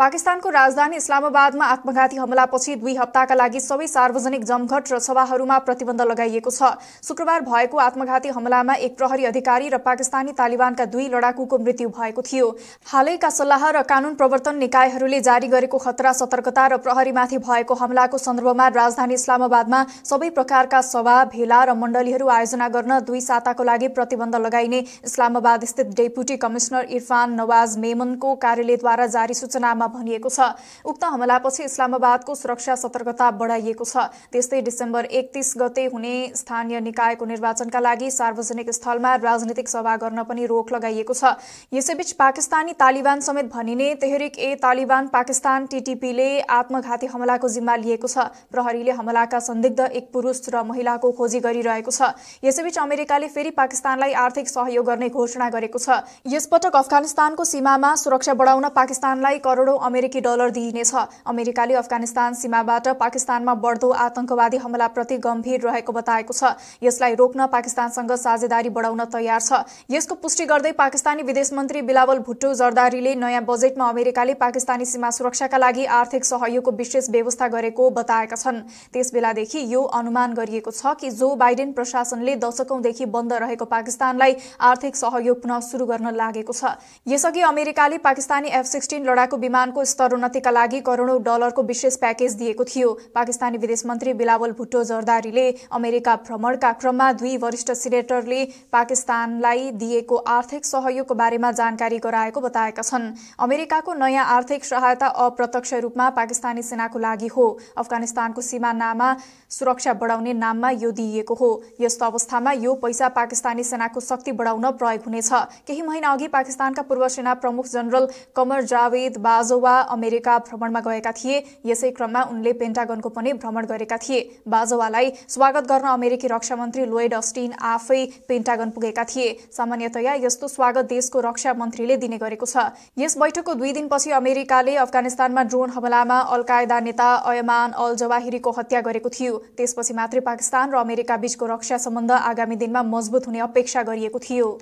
पाकिस्तानको राजधानी इस्लामाबादमा आत्मघाती हमलापछि दुई हप्ताका लागि सबै सार्वजनिक जमघट र सभाहरूमा प्रतिबन्ध लगाइएको छ शुक्रबार भएको आत्मघाती हमलामा एक प्रहरी अधिकारी र पाकिस्तानी तालिबानका दुई लडाकुको मृत्यु भएको थियो हालैका सल्लाह र कानून प्रवर्तन निकायहरूले जारी गरेको खतरा सतर्कता र प्रहरीमाथि भएको हमलाको सन्दर्भमा राजधानी इस्लामाबादमा सबै प्रकारका सभा भेला र मण्डलीहरू आयोजना गर्न दुई साताको लागि प्रतिबन्ध लगाइने इस्लामाबाद स्थित डेपुटी कमिश्नर इरफान नवाज मेमनको कार्यालयद्वारा जारी सूचनामा भनिएको छ उक्त हमलापछि इस्लामाबादको सुरक्षा सतर्कता बढाइएको छ त्यस्तै डिसेम्बर एकतिस गते हुने स्थानीय निकायको निर्वाचनका लागि सार्वजनिक स्थलमा राजनीतिक सभा गर्न पनि रोक लगाइएको छ यसैबीच पाकिस्तानी तालिबान समेत भनिने तेहरिक ए तालिबान पाकिस्तान टिटिपीले आत्मघाती हमलाको जिम्मा लिएको छ प्रहरीले हमलाका सन्दिग्ध एक पुरुष र महिलाको खोजी गरिरहेको छ यसैबीच अमेरिकाले फेरि पाकिस्तानलाई आर्थिक सहयोग गर्ने घोषणा गरेको छ यसपटक अफगानिस्तानको सीमामा सुरक्षा बढाउन पाकिस्तानलाई करोडौं करोड़ अमेरिकी डलर दिइनेछ अमेरिकाले अफगानिस्तान सीमाबाट पाकिस्तानमा बढ्दो आतंकवादी हमलाप्रति गम्भीर रहेको बताएको छ यसलाई रोक्न पाकिस्तानसँग साझेदारी बढाउन तयार छ यसको पुष्टि गर्दै पाकिस्तानी विदेश मन्त्री बिलावल भुट्टो जरदारीले नयाँ बजेटमा अमेरिकाले पाकिस्तानी सीमा सुरक्षाका लागि आर्थिक सहयोगको विशेष व्यवस्था गरेको बताएका छन् त्यसबेलादेखि यो अनुमान गरिएको छ कि जो बाइडेन प्रशासनले दशकौंदेखि बन्द रहेको पाकिस्तानलाई आर्थिक सहयोग पुनः शुरू गर्न लागेको छ यसअघि अमेरिकाले पाकिस्तानी एफ सिक्सटिन लडाकु विमान पाकिस्तानको स्तरोन्नतिका लागि करोडौँ डलरको विशेष प्याकेज दिएको थियो पाकिस्तानी विदेश मन्त्री बिलावल भुट्टो जरदारीले अमेरिका भ्रमणका क्रममा दुई वरिष्ठ सिनेटरले पाकिस्तानलाई दिएको आर्थिक सहयोगको बारेमा जानकारी गराएको बताएका छन् अमेरिकाको नयाँ आर्थिक सहायता अप्रत्यक्ष रूपमा पाकिस्तानी सेनाको लागि हो अफगानिस्तानको सीमानामा सुरक्षा बढाउने नाममा यो दिइएको हो यस्तो अवस्थामा यो पैसा पाकिस्तानी सेनाको शक्ति बढाउन प्रयोग हुनेछ केही महिना अघि पाकिस्तानका पूर्व सेना प्रमुख जनरल कमर जावेद बाजो वा अमेरिका भ्रमणमा गएका थिए यसै क्रममा उनले पेन्टागनको पनि भ्रमण गरेका थिए बाजोवालाई स्वागत गर्न अमेरिकी रक्षा मन्त्री लोएड अस्टिन आफै पेन्टागन पुगेका थिए सामान्यतया यस्तो स्वागत देशको रक्षा मन्त्रीले दिने गरेको छ यस बैठकको दुई दिनपछि अमेरिकाले अफगानिस्तानमा ड्रोन हमलामा अलकायदा नेता अयमान अल जवाहिरीको हत्या गरेको थियो त्यसपछि मात्रै पाकिस्तान र अमेरिका बीचको रक्षा सम्बन्ध आगामी दिनमा मजबुत हुने अपेक्षा गरिएको थियो